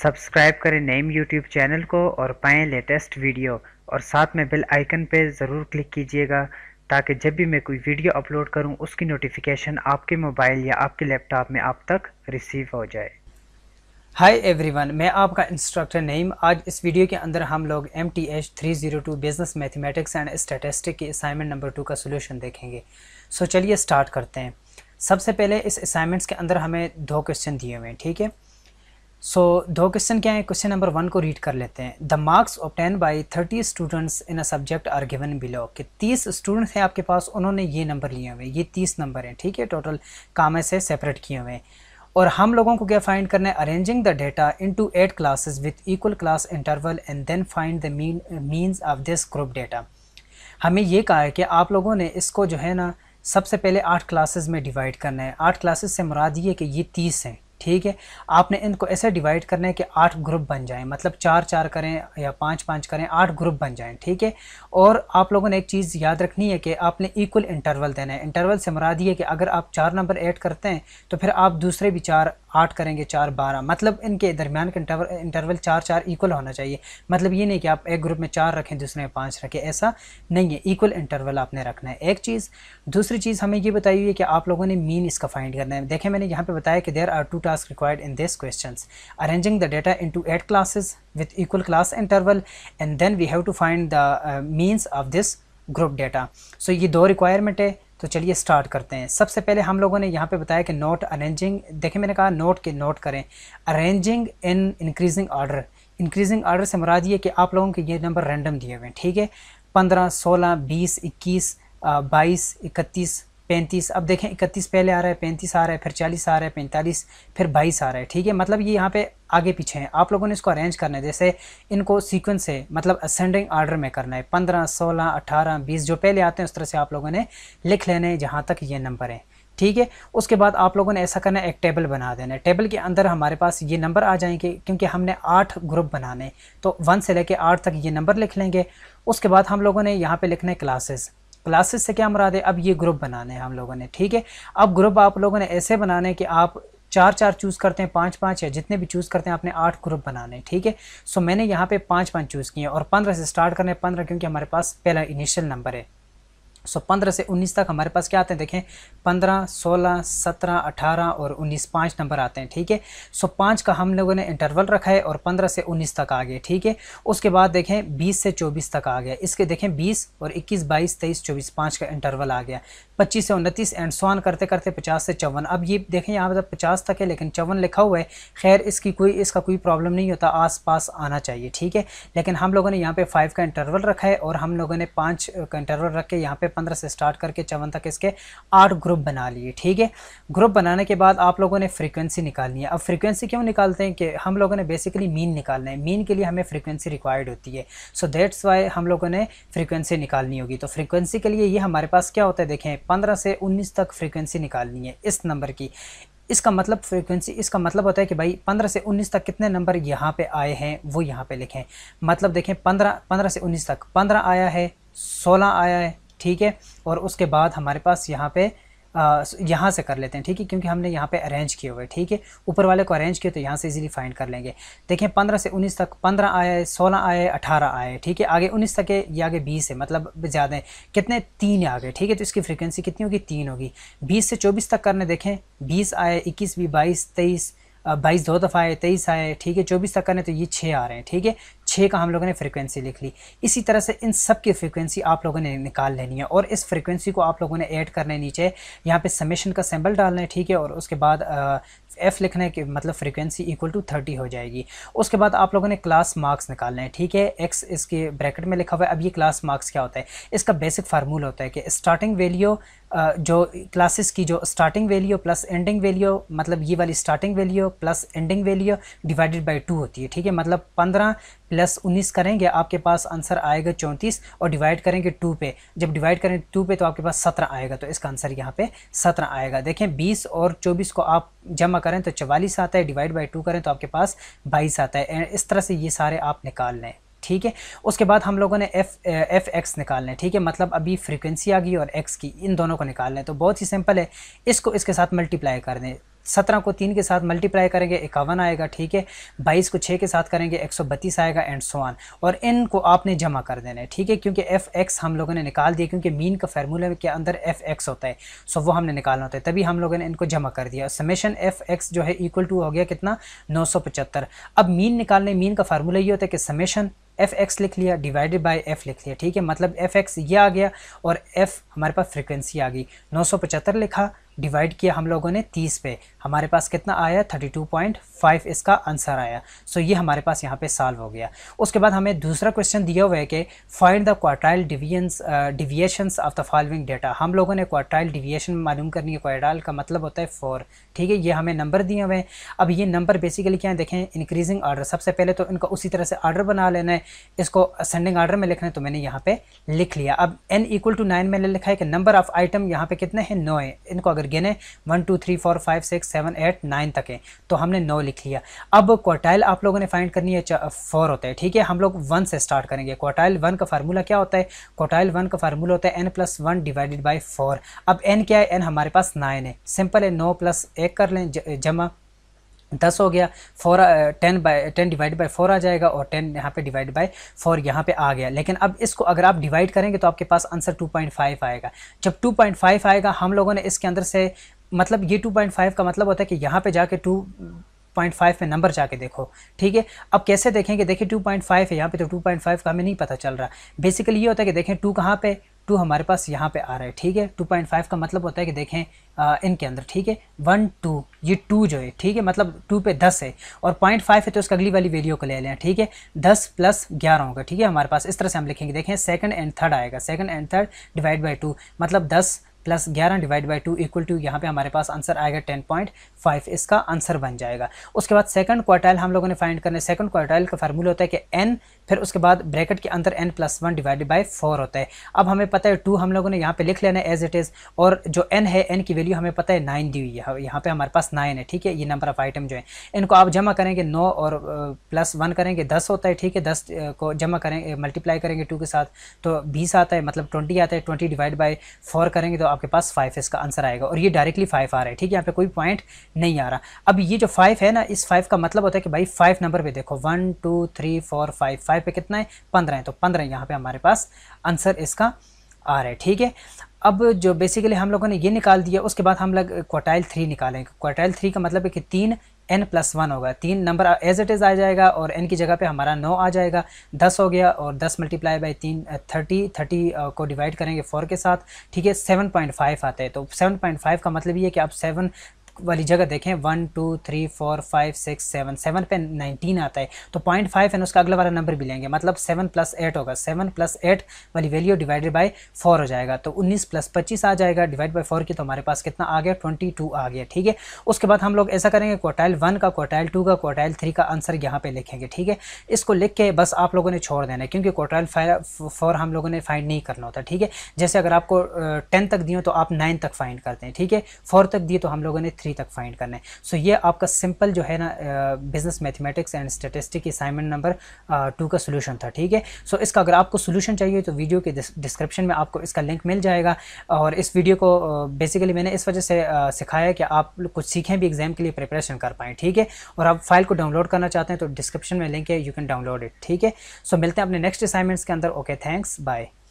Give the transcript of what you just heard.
subscribe करें name YouTube channel को और पाएँ लेटेस्ट वीडियो और साथ में बेल आइकन पर ज़रूर क्लिक कीजिएगा ताकि जब भी मैं कोई वीडियो अपलोड करूं उसकी नोटिफिकेशन आपके मोबाइल या आपके लैपटॉप में आप तक रिसीव हो जाए हाय एवरीवन मैं आपका इंस्ट्रक्टर नईम आज इस वीडियो के अंदर हम लोग M T H three zero two business mathematics and statistic की असाइनमेंट नंबर टू का सोल्यूशन देखेंगे सो चलिए स्टार्ट करते हैं सबसे पहले इस असाइनमेंट्स के अंदर हमें दो क्वेश्चन दिए हुए हैं ठीक है सो दो क्वेश्चन क्या है क्वेश्चन नंबर वन को रीड कर लेते हैं the marks obtain by thirty students in a subject are given below कि तीस स्टूडेंट्स हैं आपके पास उन्होंने ये नंबर लिए हुए ये तीस नंबर हैं ठीक है टोटल काम से सेपरेट किए हुए हैं और हम लोगों को क्या फाइंड करना है arranging the data into eight classes with equal class interval and then find the mean means of this group data हमें ये कहा है कि आप लोगों ने इसको जो है ना सबसे पहले आठ क्लासेज में डिवाइड करना है आठ क्लासेस से मुराद ये कि ये तीस हैं ठीक है आपने इनको ऐसे डिवाइड करना है कि आठ ग्रुप बन जाएं मतलब चार चार करें या पाँच पाँच करें आठ ग्रुप बन जाएं ठीक है और आप लोगों ने एक चीज़ याद रखनी है कि आपने इक्वल इंटरवल देना है इंटरवल से मराद है कि अगर आप चार नंबर ऐड करते हैं तो फिर आप दूसरे भी चार आठ करेंगे चार बारह मतलब इनके दरमियान का इंटरवल चार चार इक्वल होना चाहिए मतलब ये नहीं कि आप एक ग्रुप में चार रखें दूसरे में पाँच रखें ऐसा नहीं है इक्वल इंटरवल आपने रखना है एक चीज़ दूसरी चीज़ हमें ये बताई हुई है कि आप लोगों ने मीन इसका फाइंड करना है देखें मैंने यहाँ पर बताया कि there are two task required in this question arranging the data into eight classes with equal class interval and then we have to find the means of this group data so ये दो requirement है तो चलिए start करते हैं सबसे पहले हम लोगों ने यहाँ पे बताया कि नोट अरेंजिंग देखिए मैंने कहा नोट के नोट करें arranging in increasing order increasing order से मुराद ये कि आप लोगों के ये नंबर रैंडम दिए हुए हैं ठीक है पंद्रह सोलह बीस इक्कीस बाईस इकतीस पैंतीस अब देखें इकतीस पहले आ रहा है पैंतीस आ रहा है फिर चालीस आ रहा है पैंतालीस फिर बाईस आ रहा है ठीक है मतलब ये यहाँ पे आगे पीछे हैं आप लोगों ने इसको अरेंज करना है जैसे इनको सीक्वेंस है मतलब असेंडिंग ऑर्डर में करना है पंद्रह सोलह अठारह बीस जो पहले आते हैं उस तरह से आप लोगों ने लिख लेने जहाँ तक ये नंबर हैं ठीक है उसके बाद आप लोगों ने ऐसा करना है एक टेबल बना देना है टेबल के अंदर हमारे पास ये नंबर आ जाएंगे क्योंकि हमने आठ ग्रुप बनाने तो वन से लेके आठ तक ये नंबर लिख लेंगे उसके बाद हम लोगों ने यहाँ पे लिखना है क्लासेस क्लासेस से क्या मुराद है अब ये ग्रुप बनाने हैं हम लोगों ने ठीक है अब ग्रुप आप लोगों ने ऐसे बनाने कि आप चार चार चूज़ करते हैं पाँच पाँच या जितने भी चूज़ करते हैं आपने आठ ग्रुप बनाने हैं ठीक है सो मैंने यहाँ पे पाँच पाँच चूज़ किए और पंद्रह से स्टार्ट करने पंद्रह क्योंकि हमारे पास पहला इनिशियल नंबर है सो so, 15 से 19 तक हमारे पास क्या आते हैं देखें 15, 16, 17, 18 और 19 पाँच नंबर आते हैं ठीक है सो पाँच का हम लोगों ने इंटरवल रखा है और 15 से 19 तक आ गए ठीक है उसके बाद देखें 20 से 24 तक आ गया इसके देखें 20 और 21, 22, 23, 24 पाँच का इंटरवल आ गया 25 से उनतीस एंड सोन करते करते पचास से चौवन अब ये देखें यहाँ पर मतलब पचास तक है लेकिन चौवन लिखा हुआ है खैर इसकी कोई इसका कोई प्रॉब्लम नहीं होता आस पास आना चाहिए ठीक है लेकिन हम लोगों ने यहाँ पर फाइव का इंटरवल रखा है और हम लोगों ने पाँच का इंटरवल रख के यहाँ पर पंद्रह से स्टार्ट करके चौवन तक इसके आठ ग्रुप बना लिए ठीक है ग्रुप बनाने के बाद आप लोगों ने फ्रीक्वेंसी निकालनी है अब फ्रीक्वेंसी क्यों निकालते हैं कि हम लोगों ने बेसिकली मीन निकालना है मीन के लिए हमें फ्रीक्वेंसी रिक्वायर्ड होती है सो दैट्स वाई हम लोगों ने फ्रीक्वेंसी निकालनी होगी तो फ्रीक्वेंसी के लिए ये हमारे पास क्या होता है देखें पंद्रह से उन्नीस तक फ्रीक्वेंसी निकालनी है इस नंबर की इसका मतलब फ्रीक्वेंसी इसका मतलब होता है कि भाई 15 से 19 तक कितने नंबर यहाँ पे आए हैं वो यहाँ पे लिखें मतलब देखें 15 15 से 19 तक 15 आया है 16 आया है ठीक है और उसके बाद हमारे पास यहाँ पे यहाँ से कर लेते हैं ठीक है क्योंकि हमने यहाँ पे अरेंज किए हुए ठीक है ऊपर वाले को अरेंज किए तो यहाँ से इजीली फाइंड कर लेंगे देखें पंद्रह से उन्नीस तक पंद्रह आए सोलह आए अठारह आए ठीक है आगे उन्नीस तक है ये आगे बीस है मतलब ज़्यादा है कितने तीन आ गए ठीक है तो इसकी फ्रिक्वेंसी कितनी होगी तीन होगी बीस से चौबीस तक करने देखें बीस आए इक्कीस भी बाईस तेईस बाईस दो दफ़ा आए तेईस आए ठीक है चौबीस तक करने तो ये छः आ रहे हैं ठीक है छः का हम लोगों ने फ्रिक्वेंसी लिख ली इसी तरह से इन सब की फ्रिक्वेंसी आप लोगों ने निकाल लेनी है और इस फ्रिक्वेंसी को आप लोगों ने ऐड करना है नीचे यहाँ पे समेशन का सैम्बल डालना है ठीक है और उसके बाद एफ लिखने के मतलब फ्रीक्वेंसी इक्वल टू थर्टी हो जाएगी उसके बाद आप लोगों ने क्लास मार्क्स निकालना है ठीक है एक्स इसके ब्रैकेट में लिखा हुआ है अब ये क्लास मार्क्स क्या होता है इसका बेसिक फार्मूला होता है कि स्टार्टिंग वैल्यू जो क्लासेस की जो starting value plus ending value मतलब ये वाली starting value plus ending value divided by two होती है ठीक है मतलब पंद्रह प्लस उन्नीस करेंगे आपके पास आंसर आएगा चौंतीस और डिवाइड करेंगे टू पे जब डिवाइड करेंगे टू पे तो आपके पास सत्रह आएगा तो इसका आंसर यहाँ पे सत्रह आएगा देखें बीस और चौबीस को आप जमा करें तो चवालीस आता है डिवाइड बाई टू करें तो आपके पास बाईस आता है इस तरह से ये सारे आप निकाल लें ठीक है उसके बाद हम लोगों ने एफ एफ एक्स निकालना है ठीक है मतलब अभी फ्रीक्वेंसी आ गई और एक्स की इन दोनों को निकालना है तो बहुत ही सिंपल है इसको इसके साथ मल्टीप्लाई कर दें सत्रह को तीन के साथ मल्टीप्लाई करेंगे इक्यावन आएगा ठीक है बाईस को छः के साथ करेंगे एक सौ बत्तीस आएगा एंड सोन और इन को आपने जमा कर देना है ठीक है क्योंकि एफ एक्स हम लोगों ने निकाल दिया क्योंकि मीन का फार्मूला के अंदर एफ एक्स होता है सो वो हमने निकालना होता है तभी हम लोगों ने इनको जमा कर दिया समेशन एफ एक्स जो है इक्वल टू हो गया कितना नौ सौ पचहत्तर अब मीन निकालने मीन का फार्मूला ये होता है कि समेशन एफ एक्स लिख लिया डिवाइडेड बाई एफ लिख लिया ठीक है मतलब एफ एक्स ये आ गया और एफ हमारे पास फ्रिक्वेंसी आ गई नौ सौ पचहत्तर लिखा डिवाइड किया हम लोगों ने तीस पे हमारे पास कितना आया थर्टी टू पॉइंट फाइव इसका आंसर आया सो so, ये हमारे पास यहाँ पे सॉल्व हो गया उसके बाद हमें दूसरा क्वेश्चन दिया हुआ है कि find the quartile deviance deviations of the following data हम लोगों ने क्वार्टाइल डिविएशन मालूम करनी है क्वार्टाइल का मतलब होता है फोर ठीक है ये हमें नंबर दिए हुए हैं अब ये नंबर बेसिकली क्या है देखें इंक्रीजिंग ऑर्डर सबसे पहले तो इनको उसी तरह से ऑर्डर बना लेना है इसको असेंडिंग ऑर्डर में लिखना है तो मैंने यहाँ पर लिख लिया अब एन इक्वल टू नाइन मैंने लिखा है कि नंबर ऑफ आइटम यहाँ पर कितने हैं नौ है इनको अगर अगर गिने one two three four five six seven eight nine तक है तो हमने नौ लिख लिया अब क्वार्टाइल आप लोगों ने फाइंड करनी है फोर होता है ठीक है हम लोग वन से स्टार्ट करेंगे क्वार्टाइल वन का फार्मूला क्या होता है क्वार्टाइल वन का फार्मूला होता है n plus one divided by four अब एन क्या है एन हमारे पास नाइन है सिंपल है नौ प्लस एक कर लें जमा दस हो गया four ten by ten divide by four आ जाएगा और टेन यहाँ पे डिवाइड बाई फोर यहाँ पे आ गया लेकिन अब इसको अगर आप डिवाइड करेंगे तो आपके पास आंसर टू पॉइंट फाइव आएगा जब टू पॉइंट फाइव आएगा हम लोगों ने इसके अंदर से मतलब ये टू पॉइंट फाइव का मतलब होता है कि यहाँ पे जाके टू पॉइंट फाइव में नंबर जाके देखो ठीक है अब कैसे देखेंगे देखिए टू पॉइंट फाइव है यहाँ पे तो टू पॉइंट फाइव का हमें नहीं पता चल रहा बेसिकली ये होता है कि देखें टू कहाँ पे टू हमारे पास यहाँ पे आ रहा है ठीक है टू पॉइंट फाइव का मतलब होता है कि देखें आ, इनके अंदर ठीक है वन टू ये टू जो है ठीक है मतलब टू पे दस है और पॉइंट फाइव है तो उसका अगली वाली वैल्यू को ले लें ठीक है दस प्लस ग्यारह होगा ठीक है हमारे पास इस तरह से हम लिखेंगे देखें सेकंड एंड थर्ड आएगा second and third divide by two मतलब दस प्लस ग्यारह divide by two equal to यहाँ पे हमारे पास आंसर आएगा टेन पॉइंट फाइव इसका आंसर बन जाएगा उसके बाद सेकंड क्वार्टाइल हम लोगों ने फाइंड करने सेकंड क्वार्टाइल का फार्मूला होता है कि एन फिर उसके बाद ब्रैकेट के अंदर n plus one divide by four होता है अब हमें पता है टू हम लोगों ने यहाँ पे लिख लेना है एज इट इज़ और जो एन है एन की वैल्यू हमें पता है नाइन दी हुई है हाँ, यहाँ पर हमारे पास नाइन है ठीक है ये नंबर ऑफ आइटम जो है इनको आप जमा करेंगे नौ और प्लस वन करेंगे दस होता है ठीक है दस को जमा करेंगे मल्टीप्लाई करेंगे टू के साथ तो बीस आता है मतलब ट्वेंटी आता है ट्वेंटी डिवाइड बाई फोर करेंगे तो आपके पास फाइव इसका आंसर आएगा और ये डायरेक्टली फाइव आ रहा है ठीक है यहाँ पे कोई पॉइंट नहीं आ रहा अब ये जो फाइव है ना इस फाइव का मतलब होता है कि भाई फाइव नंबर पे देखो one two three four five five पे कितना है पंद्रह है तो पंद्रह यहाँ पे हमारे पास आंसर इसका आ रहा है ठीक है अब जो बेसिकली हम लोगों ने ये निकाल दिया उसके बाद हम लोग क्वार्टाइल थ्री निकालेंगे क्वार्टाइल थ्री का मतलब है कि तीन एन प्लस वन होगा तीन नंबर एज इट इज़ आ जाएगा और एन की जगह पे हमारा नौ आ जाएगा दस हो गया और दस मल्टीप्लाई बाई तीन थर्टी थर्टी को डिवाइड करेंगे फोर के साथ ठीक है सेवन पॉइंट फाइव आता है तो सेवन पॉइंट फाइव का मतलब ये है कि आप सेवन वाली जगह देखें one two three four five six seven seven पे नाइनटीन आता है तो पॉइंट फाइव है उसका अगला वाला नंबर भी लेंगे मतलब सेवन प्लस एट होगा सेवन प्लस एट वाली वैल्यू डिवाइडेड बाई फोर हो जाएगा तो उन्नीस प्लस पच्चीस आ जाएगा डिवाइड बाई फोर की तो हमारे पास कितना आ गया ट्वेंटी टू आ गया ठीक है उसके बाद हम लोग ऐसा करेंगे क्वार्टाइल वन का क्वार्टाइल टू का क्वार्टाइल थ्री का आंसर यहाँ पर लिखेंगे ठीक है इसको लिख के बस आप लोगों ने छोड़ देना है क्योंकि क्वार्टाइल फोर हम लोगों ने फाइंड नहीं करना होता ठीक है जैसे अगर आपको टेन तक दिए तो आप नाइन तक फाइंड करते हैं ठीक है फोर तक दिए तो हम लोगों ने थ्री तक फाइंड करना है सो so, ये आपका सिंपल जो है ना business mathematics and statistic assignment number two का सोल्यूशन था ठीक है सो so, इसका अगर आपको सोल्यूशन चाहिए तो वीडियो के डिस्क्रिप्शन में आपको इसका लिंक मिल जाएगा और इस वीडियो को बेसिकली मैंने इस वजह से सिखाया कि आप कुछ सीखें भी एग्ज़ाम के लिए प्रिपरेशन कर पाएँ ठीक है और आप फाइल को डाउनलोड करना चाहते हैं तो डिस्क्रिप्शन में लिंक है यू कैन डाउनलोड इट ठीक है सो मिलते हैं अपने नेक्स्ट असाइनमेंट्स के अंदर ओके थैंक्स बाय